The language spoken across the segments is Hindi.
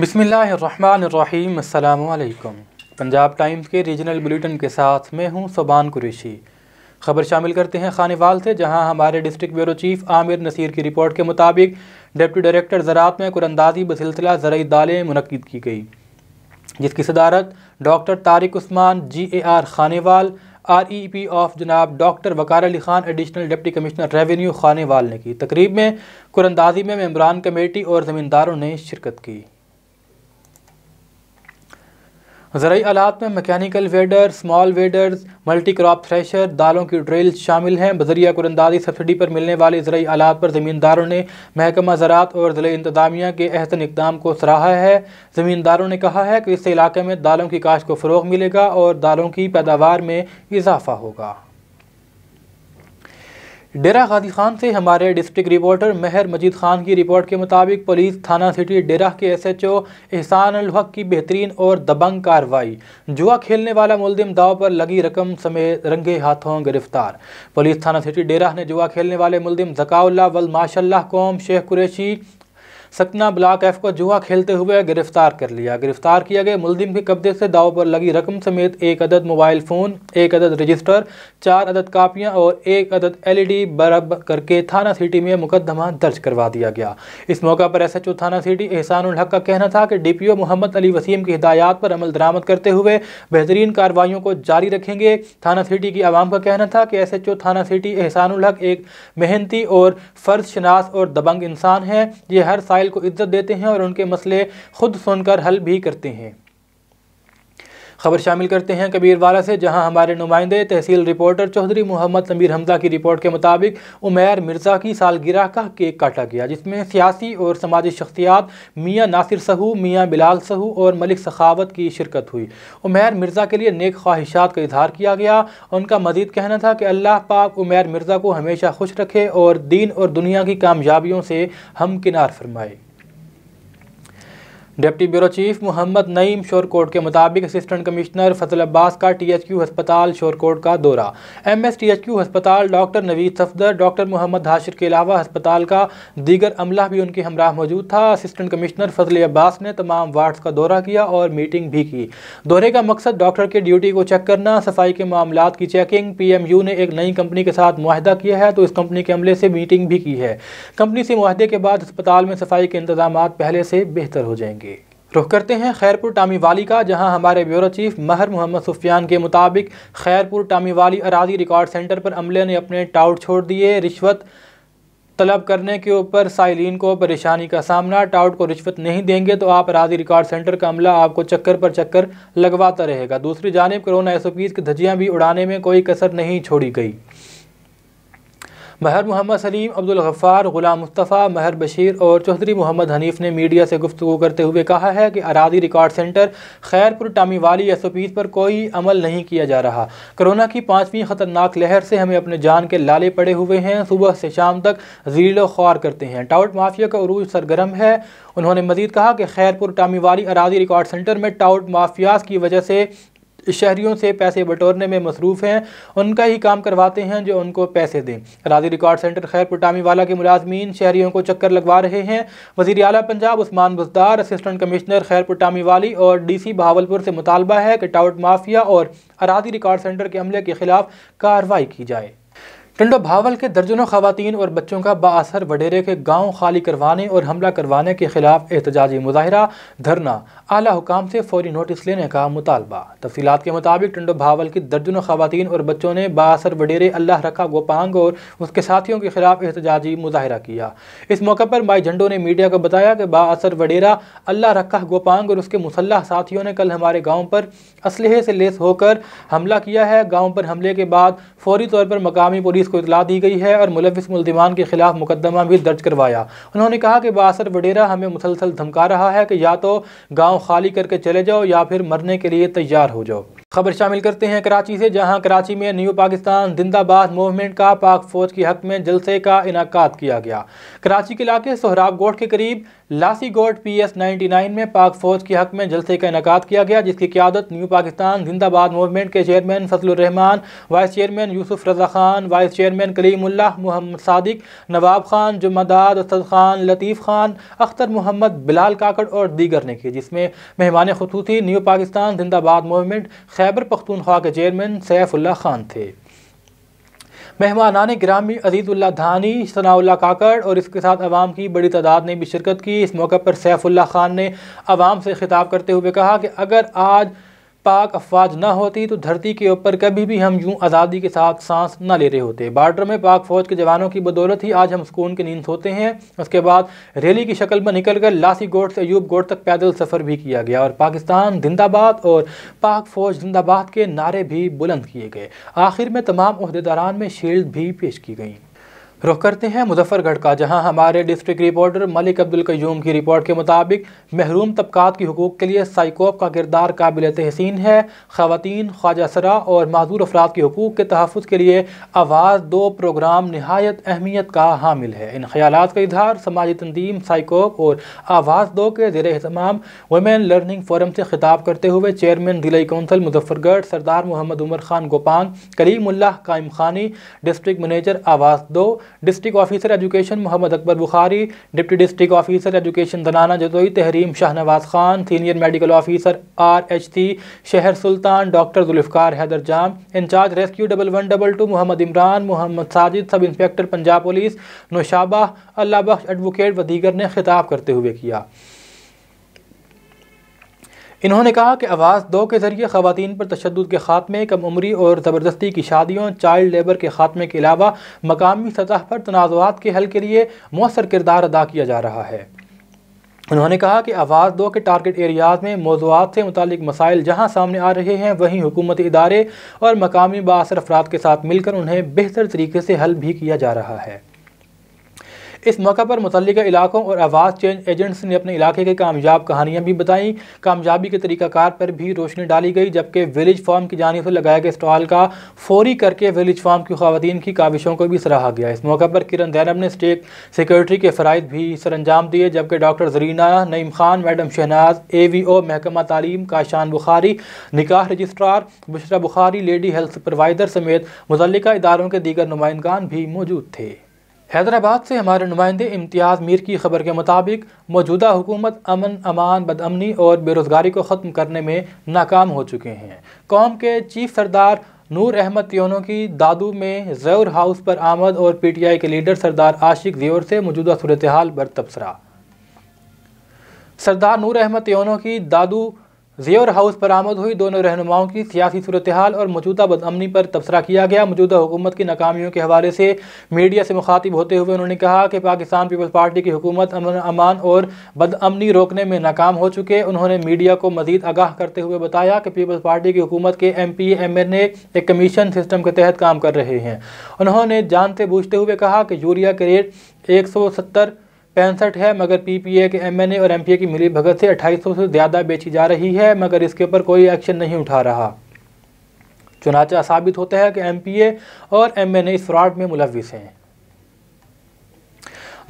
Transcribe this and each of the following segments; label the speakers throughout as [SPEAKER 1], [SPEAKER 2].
[SPEAKER 1] बिसमीम् पंजाब टाइम्स के रीजनल बुलेटिन के साथ मैं हूं सुबान कुरैशी खबर शामिल करते हैं खानेवाल से जहां हमारे district bureau chief Aamir Naseer की रिपोर्ट के मुताबिक डिप्टी डायरेक्टर ज़रात में कुरंदाजी बसिलसिला ज़रूरी दालें मनद की गई जिसकी सदारत doctor Tariq Usman G A R Khanewal R E P of जनाब doctor Waqar Ali Khan additional deputy commissioner revenue Khanewal ने की तकरीब में कुरंदाजी में मेम्बरान कमेटी और ज़मींदारों ने शिरकत की ज़रूरी आलात में mechanical weeder small weeders multi crop thresher दालों की ड्रिल्स शामिल हैं बजरिया कुरंदाजी सब्सिडी पर मिलने वाले ज़रूरी आलात पर ज़मींदारों ने महकमा ज़रात और ज़िले इंतजामिया के अहसन इकदाम को सराहा है ज़मींदारों ने कहा है कि इससे इलाके में दालों की काश को फ़रोग मिलेगा और दालों की पैदावार में इजाफा होगा डेरा गाजी खान से हमारे डिस्ट्रिक्ट रिपोर्टर मेहर मजीद खान की रिपोर्ट के मुताबिक पुलिस थाना सिटी डेरा के एस एच ओ एहसान अलहक की बेहतरीन और दबंग कार्रवाई जुआ खेलने वाला मुलिम दाव पर लगी रकम समेत रंगे हाथों गिरफ्तार पुलिस थाना सिटी डेरा ने जुआ खेलने वाले मुलिम जकाउल्ला वल माशा कौम शेख कुरैशी सतना ब्लॉक एफ को जुआ खेलते हुए गिरफ्तार कर लिया गिरफ्तार किया गया मुलिम के कब्जे से दाव पर लगी रकम समेत एक अदद मोबाइल फ़ोन एक अदद रजिस्टर चार अदद कापियाँ और एक अदद एलईडी बरब करके थाना सिटी में मुकदमा दर्ज करवा दिया गया इस मौका पर एस थाना सिटी एहसान हक का कहना था कि डी मोहम्मद अली वसीम की हिदायत पर अमल दरामद करते हुए बेहतरीन कार्रवाइयों को जारी रखेंगे थाना सिटी की आवाम का कहना था कि एस थाना सिटी एहसान हक एक मेहनती और फ़र्ज शनास और दबंग इंसान है ये हर साल माइल को इज्जत देते हैं और उनके मसले खुद सुनकर हल भी करते हैं खबर शामिल करते हैं कबीरवाला से जहां हमारे नुमाइंदे तहसील रिपोर्टर चौधरी मोहम्मद नबीर हमजा की रिपोर्ट के मुताबिक उमैर मिर्ज़ा की सालगिरह का केक काटा गया जिसमें सियासी और समाजी शख्सियात मियाँ नासिर सहू मियाँ बिलाल सहू और मलिक सखावत की शिरकत हुई उमैर मिर्ज़ा के लिए नेक ख्वाहिशात का इजहार किया गया उनका मजीद कहना था कि अल्लाह पाक उमैर मिर्ज़ा को हमेशा खुश रखे और दीन और दुनिया की कामयाबियों से हम किनार फरमाए deputy bureau chief Mohammad Naeem Shorkot के मुताबिक असिस्टेंट कमिश्नर फजल अब्बास का टीएचक्यू अस्पताल शोरकोट का दौरा क्यू अस्पताल डॉक्टर नवीद सफदर डॉक्टर मोहम्मद हाशिर के अलावा अस्पताल का दीगर अमला भी उनके हमराह मौजूद था असिस्टेंट कमिश्नर फजल अब्बास ने तमाम वार्ड्स का दौरा किया और मीटिंग भी की दौरे का मकसद डॉक्टर के ड्यूटी को चेक करना सफाई के मामला की चेकिंग यू ने एक नई कंपनी के साथ माहदा किया है तो इस कंपनी के अमले से मीटिंग भी की है कंपनी से माहदे के बाद अस्पताल में सफाई के इंतजाम पहले से बेहतर हो जाएंगे रुख करते हैं खैरपुर टामीवाली का जहां हमारे ब्यूरो चीफ महर मोहम्मद सुफियान के मुताबिक खैरपुर टामीवाली अराजी रिकॉर्ड सेंटर पर अमले ने अपने टाउट छोड़ दिए रिश्वत तलब करने के ऊपर साइलिन को परेशानी का सामना टाउट को रिश्वत नहीं देंगे तो आप अराजी रिकॉर्ड सेंटर का अमला आपको चक्कर पर चक्कर लगवाता रहेगा दूसरी जानब कोरोना एस की धजियाँ भी उड़ाने में कोई कसर नहीं छोड़ी गई महर मोहम्मद सलीम अब्दुल गफ़ार ग़ुलाम मुस्तफ़ा महर बशीर और चौधरी मोहम्मद हनीफ ने मीडिया से गुफ्तु करते हुए कहा है कि अराधी record centre Khairpur Tamiwali SOPs पर कोई अमल नहीं किया जा रहा कोरोना की पाँचवीं ख़तरनाक लहर से हमें अपने जान के लाले पड़े हुए हैं सुबह से शाम तक जीलो ख्वार करते हैं टाउट माफिया का अरूज सरगर्म है उन्होंने मजीद कहा कि खैरपुर टामीवाली अराधी रिकॉर्ड सेंटर में टाउट माफियाज की वजह से शहरियों से पैसे बटोरने में मसरूफ़ हैं उनका ही काम करवाते हैं जो उनको पैसे दें राजी रिकॉर्ड सेंटर खैर वाला के मुलाजमीन शहरियों को चक्कर लगवा रहे हैं वजी अली पंजाब उस्मान बुजदार असिस्टेंट कमिश्नर खैर वाली और डी सी बहावलपुर से मुतालबा है कि टाउट माफिया और अराजी रिकॉर्ड सेंटर के हमले के खिलाफ कार्रवाई की जाए टंडो भावल के दर्जनों खातन और बच्चों का बासर वडेरे के गांव खाली करवाने और हमला करवाने के खिलाफ एहतजाजी मुजाहरा धरना आला हुकाम से फौरी नोटिस लेने का मुतालबा तफसीत के मुताबिक टंडो भावल की दर्जनों खातन और बच्चों ने बासर वडेरे अल्लाह रखा गोपांग और उसके साथियों के खिलाफ एहतजाजी मुजाहरा किया इस मौके पर माई झंडो ने मीडिया को बताया कि बासर वडेरा अल्लाह रखा गोपांग और उसके मुसल्ह साथियों ने कल हमारे गाँव पर असलहे से लेस होकर हमला किया है गाँव पर हमले के बाद फौरी तौर पर मकामी पुलिस पुलिस को इतला दी गई है और मुलविस मुलदिमान के खिलाफ मुकदमा भी दर्ज करवाया उन्होंने कहा कि बासर वडेरा हमें मुसलसल धमका रहा है कि या तो गाँव खाली करके चले जाओ या फिर मरने के लिए तैयार हो जाओ खबर शामिल करते हैं कराची से जहां कराची में न्यू पाकिस्तान जिंदाबाद मूवमेंट का पाक फौज के हक में जलसे का इनका किया गया कराची के इलाके गोट के करीब लासी गोट पी एस नाइन्टी नाइन में पाक फौज के हक में जलसे का इनका किया गया जिसकी क्यादत न्यू पाकिस्तान जिंदाबाद मूवमेंट के chairman Fazal Rahman vice chairman Yusuf Raza Khan vice chairman Kalimullah Mohammad Sadiq Nawab Khan Jummadad Asad Khan Latif Khan Akhtar Mohammad Bilal Kakar और दीगर ने की जिसमें मेहमान खसूसी न्यू पाकिस्तान जिंदाबाद मूवमेंट खैबर पख्तूनख्वा के चेयरमैन सैफुल्ला खान थे मेहमानान ग्रामी अजीज़ुल्ला धानी सनाउल्ला काकड़ और इसके साथ आवाम की बड़ी तादाद ने भी शिरकत की इस मौके पर सैफुल्ला खान ने आवाम से खिताब करते हुए कहा कि अगर आज पाक अफवाज ना होती तो धरती के ऊपर कभी भी हम यूं आज़ादी के साथ सांस ना ले रहे होते बार्डर में पाक फ़ौज के जवानों की बदौलत ही आज हम सुकून की नींद सोते हैं उसके बाद रैली की शक्ल में निकल कर लासी गोट से अयूब गोट तक पैदल सफ़र भी किया गया और पाकिस्तान जिंदाबाद और पाक फ़ौज जिंदाबाद के नारे भी बुलंद किए गए आखिर में तमाम अहदेदारान में शील्ड भी पेश की गई रुख करते हैं मुजफ्फरगढ़ का जहां हमारे डिस्ट्रिक्ट रिपोर्टर मलिक अब्दुल कयूम की रिपोर्ट के मुताबिक महरूम तबकात के हकूक़ के लिए साइकोप का किरदार काबिल तहसीन है खातन ख्वाजा सरा और मजदूर अफराद के हकूक़ के तहफ़ के लिए आवाज़ दो प्रोग्राम नहायत अहमियत का हामिल है इन ख्याल का इजहार समाजी तंजीम साइकोप और आवाज़ दो के जेर अहतमाम वमेन लर्निंग फोरम से खिताब करते हुए चेयरमैन जिले council Muzaffargarh Sardar Mohammad Umar Khan Gopang Kalimullah Qaim Khani district manager आवाज़ दो district officer education Mohammad Akbar Bukhari deputy district officer education दनाना जदोई Tehreem Shahnawaz Khan senior medical officer R H T Shehr Sultan doctor Zulfar Haider Jam incharge rescue double one double two Mohammad Imran Mohammad Sajid sub inspector Punjab police Naushaba Allah Bakhsh advocate व दीगर ने खिताब करते हुए किया इन्होंने कहा कि आवाज़ दो के ज़रिए ख़ातन पर तशद के ख़ात्मे कम उम्री और ज़बरदस्ती की शादियों चाइल्ड लेबर के ख़ात्मे के अलावा मकामी सतह पर तनाज़ात के हल के लिए मौसर किरदार अदा किया जा रहा है उन्होंने कहा कि आवाज़ दो के टारगेट एरियाज़ में मौजूद से मुतक मसाइल जहाँ सामने आ रहे हैं वहीं हुकूमती इदारे और मकामी बासर अफराद के साथ मिलकर उन्हें बेहतर तरीके से हल भी किया जा रहा है इस मौका पर मुतल इलाकों और आवाज़ चेंज एजेंट्स ने अपने इलाके की कामयाब कहानियाँ भी बताईं कामयाबी के तरीक़ाकार पर भी रोशनी डाली गई जबकि विलेज फार्म की जानब से लगाए गए स्टॉल का फौरी करके विलेज फार्म की खातन की काविशों को भी सराहा गया इस मौके पर किरण दैनब ने स्टेट सिक्योरिटी के फ़रज भी सर अंजाम दिए जबकि doctor Zarina Naeem Khan madam Shahnaz A V O महकमा तालीम काशान बुखारी निकाह registrar Bushra Bukhari lady health supervisor समेत मुतल इदारों के दीगर नुमाइंदान भी मौजूद थे हैदराबाद से हमारे नुमाइंदे इम्तियाज़ मीर की खबर के मुताबिक मौजूदा हुकूमत अमन अमान बदअमनी और बेरोज़गारी को ख़त्म करने में नाकाम हो चुके हैं कौम के चीफ सरदार नूर अहमद त्योनो की दादू में जैर हाउस पर आमद और पी टी आई के लीडर सरदार आशिक जैर से मौजूदा सूरत हाल पर तबसरा सरदार नूर अहमद त्योनो की दादू जेयर हाउस पर आमद हुई दोनों रहनुमाओं की सियासी सूरत हाल और मौजूदा बदअमनी पर तबसरा किया गया मौजूदा हुकूमत की नाकामियों के हवाले से मीडिया से मुखातिब होते हुए उन्होंने कहा कि पाकिस्तान पीपल्स पार्टी की हुकूमत अमन अमान और बदअमनी रोकने में नाकाम हो चुके उन्होंने मीडिया को मजीद आगाह करते हुए बताया कि पीपल्स पार्टी की हुकूमत के M P M N A एक कमीशन सिस्टम के तहत काम कर रहे हैं उन्होंने जानते बूझते हुए कहा कि यूरिया के रेट एक सौ सत्तर पैंसठ है मगर पीपीए के एमएनए और एमपीए की मिली भगत से अट्ठाईस से ज़्यादा बेची जा रही है मगर इसके ऊपर कोई एक्शन नहीं उठा रहा चुनाचा साबित होता है कि एमपीए और एमएनए इस फ्रॉड में मुलविस हैं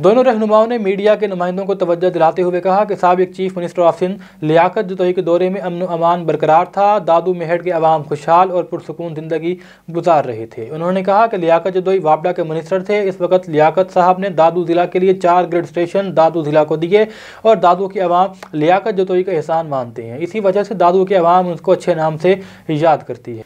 [SPEAKER 1] दोनों रहनुमाओं ने मीडिया के नुमाइंदों को तवज्जो दिलाते हुए कहा कि सबक chief minister of Sindh Liaquat Jatoi के दौरे में अमन अमान बरकरार था दादू मेहड के अवाम खुशहाल और पुरसकून ज़िंदगी गुजार रहे थे उन्होंने कहा कि लियाकत जतोई वापडा के मिनिस्टर थे इस वक्त लियाकत साहब ने दादू ज़िला के लिए चार ग्रेड स्टेशन दादू ज़िला को दिए और दादू की अवाम लियाकत जतोई का एहसान मानते हैं इसी वजह से दादू की आवाम उसको अच्छे नाम से याद करती है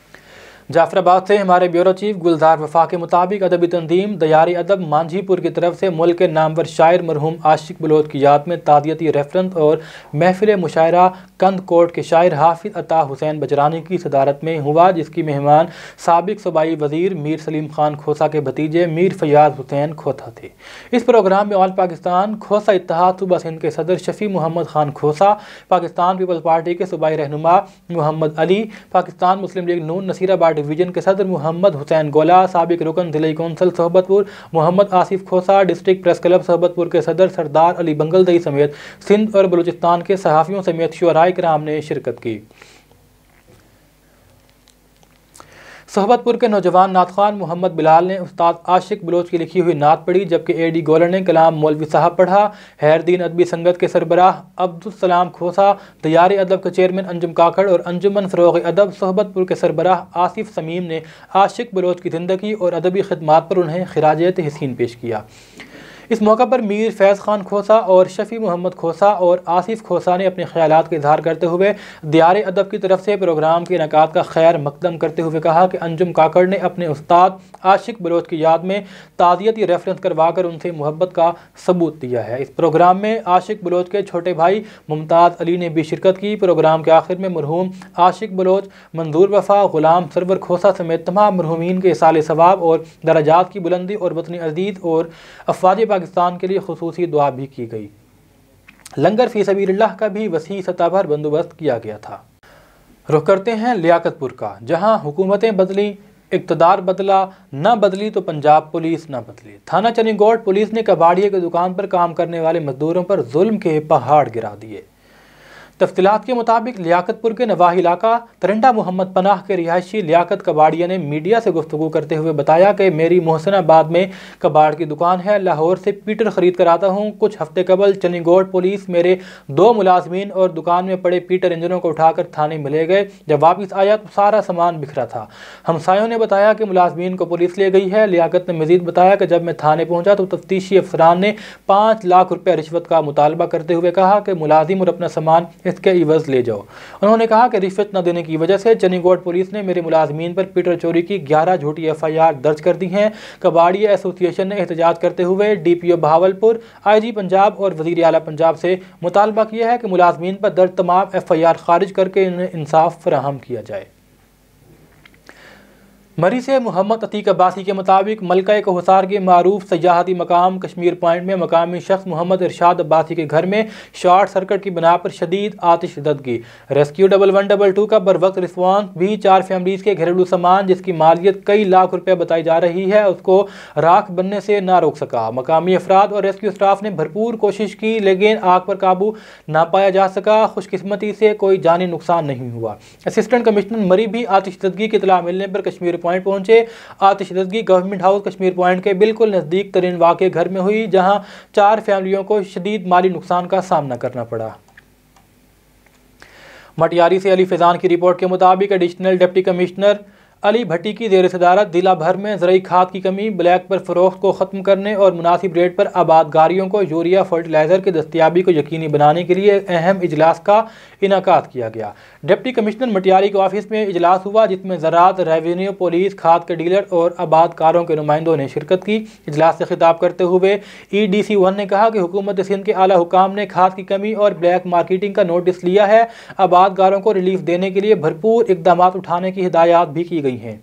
[SPEAKER 1] जाफराबाद से हमारे ब्यूरो चीफ गुलजार वफा के मुताबिक अदबी तंजीम दयारी अदब मांझीपुर की तरफ से मुल्क के नामवर शायर मरहूम आशिक बलोच की याद में ताज़ियती रेफरेंस और महफिल मुशायरा कंद कोट के शायर हाफिज अता हुसैन बजरानी की सदारत में हुआ जिसकी मेहमान सबक सूबाई वजीर मीर सलीम खान खोसा के भतीजे मीर फयाज हुसैन खोसा थे इस प्रोग्राम में ऑल पाकिस्तान खोसा इतिहाद सूबा सिंध के सदर शफी मोहम्मद खान खोसा पाकिस्तान पीपल्स पार्टी के सूबाई रहनुमा Mohammad Ali Pakistan muslim league Noon Nasirabad division के सदर मोहम्मद हुसैन गोला सबक रुकन जिले council Sohbatpur Mohammad Asif Khosa district press club Sohbatpur के सदर सरदार अली बंगलदई समेत सिंध और बलूचिस्तान के सहाफ़ियों समेत शराय कराम ने शिरकत की सोहबतपुर के नौजवान नात खान मोहम्मद बिलाल ने उस्ताद आशिक बलोच की लिखी हुई नात पढ़ी जबकि ए डी गोलर ने कलाम मौलवी साहब पढ़ा हैरदीन अदबी संगत के सरबराह अब्दुलसलाम खोसा तैयार अदब के चेयरमैन अंजुम काकड़ और अंजुमन फ़रोग अदब सोहबतपुर के सरबराह आसिफ समीम ने आशिक बलोच की ज़िंदगी और अदबी खदमात पर उन्हें खराज तहसीन पेश किया इस मौका पर मीर फैज़ खान खोसा और शफ़ी मोहम्मद खोसा और आसिफ खोसा ने अपने ख्याल का इजहार करते हुए दियार अदब की तरफ से प्रोग्राम के इनका का खैर मकदम करते हुए कहा कि अंजुम काकड़ ने अपने उस्ताद आशिक बलोच की याद में ताज़ियती रेफरेंस करवा कर उनसे मोहब्बत का सबूत दिया है इस प्रोग्राम में आशिक बलोच के छोटे भाई मुमताज़ अली ने भी शिरकत की प्रोग्राम के आखिर में मरहूम आशिक बलोच मंजूर वफा ग़ुलाम सरवर खोसा समेत तमाम मरहूमिन के साल सवाब और दराजात की बुलंदी और बतनी अजीज़ और अफवाज पाकि पाकिस्तान के लिए खसूस दुआ भी की गई लंगर फी का भी वसी सतह पर बंदोबस्त किया गया था रुख करते हैं लियाकतपुर का जहाँ हुकूमतें बदली इकतदार बदला न बदली तो पंजाब पुलिस न बदली थाना चनीगोड पुलिस ने कबाड़िए की दुकान पर काम करने वाले मजदूरों पर जुल्म के पहाड़ गिरा दिए तफ्लात के मुताबिक लियाकतपुर के नवाह इलाका तरंडा मोहम्मद पनाह के रिहायशी लियाकत कबाड़िया ने मीडिया से गुफ्तु करते हुए बताया कि मेरी मोहसनाबाद में कबाड़ की दुकान है लाहौर से पीटर ख़रीद कर आता हूँ कुछ हफ्ते कबल चनीगोड पुलिस मेरे दो मुलाजमीन और दुकान में पड़े पीटर इंजनों को उठाकर थाने में ले गए जब वापस आया तो सारा सामान बिखरा था हमसायों ने बताया कि मुलाजमीन को पुलिस ले गई है लियाकत ने मजीद बताया कि जब मैं थाने पहुँचा तो तफ्तीशी अफसरान ने पाँच लाख रुपये रिश्वत का मुतालबा करते हुए कहा कि मुलाजिम और अपना सामान इसके इवज़ ले जाओ उन्होंने कहा कि रिश्वत न देने की वजह से चनीगोड पुलिस ने मेरे मुलाजमीन पर पीटर चोरी की ग्यारह झूठी एफ आई आर दर्ज कर दी हैं कबाड़िया एसोसिएशन ने एहतजाज करते हुए D P O Bahawalpur I G Punjab और वजीर अला पंजाब से मुतालबा किया है कि मुलाजमीन पर दर्ज तमाम एफ आई आर खारिज करके इन्हें इंसाफ फ्राहम किया जाए से मोहम्मद अतीक अब्बासी के मुताबिक मलका कोहसार के मरूफ सयाहती मकाम कश्मीर पॉइंट में मकामी शख्स मोहम्मद इरशाद अब्बासी के घर में शॉर्ट सर्कट की बना पर शदीद आतिश की rescue double one double two का बर वक्त रिस्पॉन्स भी चार फैमिलीज के घरेलू सामान जिसकी मालियत कई लाख रुपये बताई जा रही है उसको राख बनने से ना रोक सका मकामी अफराद और रेस्क्यू स्टाफ ने भरपूर कोशिश की लेकिन आग पर काबू ना पाया जा सका खुशकस्मती से कोई जानी नुकसान नहीं हुआ असिस्टेंट कमिश्नर मरी भी आतिशदगी की इतला मिलने पर कश्मीर पॉइंट पहुंचे आतशदगी गवर्नमेंट हाउस कश्मीर पॉइंट के बिल्कुल नज़दीक तरीन वाक़ घर में हुई जहाँ चार फैमिलियों को शदीद माली नुकसान का सामना करना पड़ा मटियारी से अली फिजान की रिपोर्ट के मुताबिक additional deputy commissioner Ali Bhatti की जेर सदारत जिला भर में ज़रूरी खाद की कमी ब्लैक पर फरोख्त को ख़त्म करने और मुनासिब रेट पर आबादगारियों को यूरिया फर्टिलाइज़र की दस्तियाबी को यकीनी बनाने के लिए अहम इजलास का इनका किया गया डिप्टी कमिश्नर मटियारी के ऑफिस में इजलास हुआ जिसमें ज़रात रेवेन्यू पुलिस खाद के डीलर और आबादकारों के नुमाइंदों ने शिरकत की इजलास से खिताब करते हुए ई डी सी वन ने कहा कि हुकूमत सिंध के अला हुकाम ने खाद की कमी और ब्लैक मार्केटिंग का नोटिस लिया है आबादगारों को रिलीफ देने के लिए भरपूर इकदाम उठाने की हिदायत भी की गई गई हैं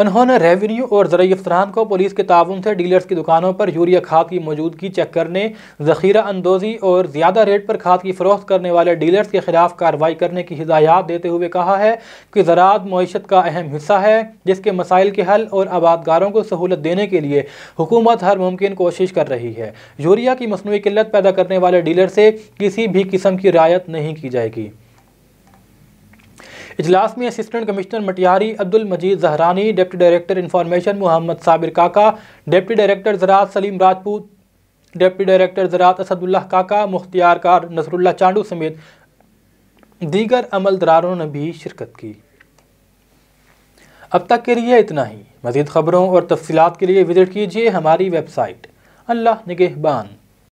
[SPEAKER 1] उन्होंने रेवेन्यू और ज़रिए अफसरान को पुलिस के ताउन से डीलर्स की दुकानों पर यूरिया खाद की मौजूदगी चेक करने जखीरा अंदोजी और ज़्यादा रेट पर खाद की फरोख्त करने वाले डीलर्स के खिलाफ कार्रवाई करने की हिदायत देते हुए कहा है कि ज़रात मीशत का अहम हिस्सा है जिसके मसाइल के हल और आबादगारों को सहूलत देने के लिए हुकूमत हर मुमकिन कोशिश कर रही है यूरिया की मसनू किल्लत पैदा करने वाले डीलर से किसी भी किस्म की रायत नहीं की जाएगी इजलास में assistant commissioner Matiari Abdul Majeed Zehrani deputy director information Mohammad Sabir Kaka deputy director ज़रात सलीम राजपूत डिप्टी डायरेक्टर ज़रात असदुल्ला काका मुख्तियार कार नसरुल्ला चांडू समेत दीगर दरारों ने भी शिरकत की अब तक के लिए इतना ही मज़ीद ख़बरों और तफसीत के लिए विज़िट कीजिए हमारी वेबसाइट अल्लाह निगहबान